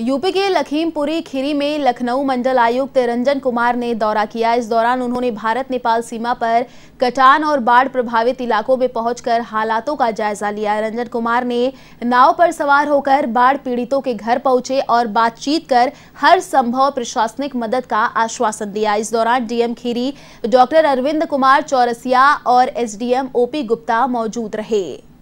UP के लखीमपुरी खीरी में लखनऊ मंडल आयुक्त रंजन कुमार ने दौरा किया इस दौरान उन्होंने भारत नेपाल सीमा पर कटान और बाढ़ प्रभावित इलाकों में पहुंचकर हालातों का जायजा लिया रंजन कुमार ने नाव पर सवार होकर बाढ़ पीड़ितों के घर पहुंचे और बातचीत कर हर संभव प्रशासनिक मदद का आश्वासन दिया इस दौरान डीएम खीरी डॉक्टर अरविंद कुमार चौरसिया और एस ओपी गुप्ता मौजूद रहे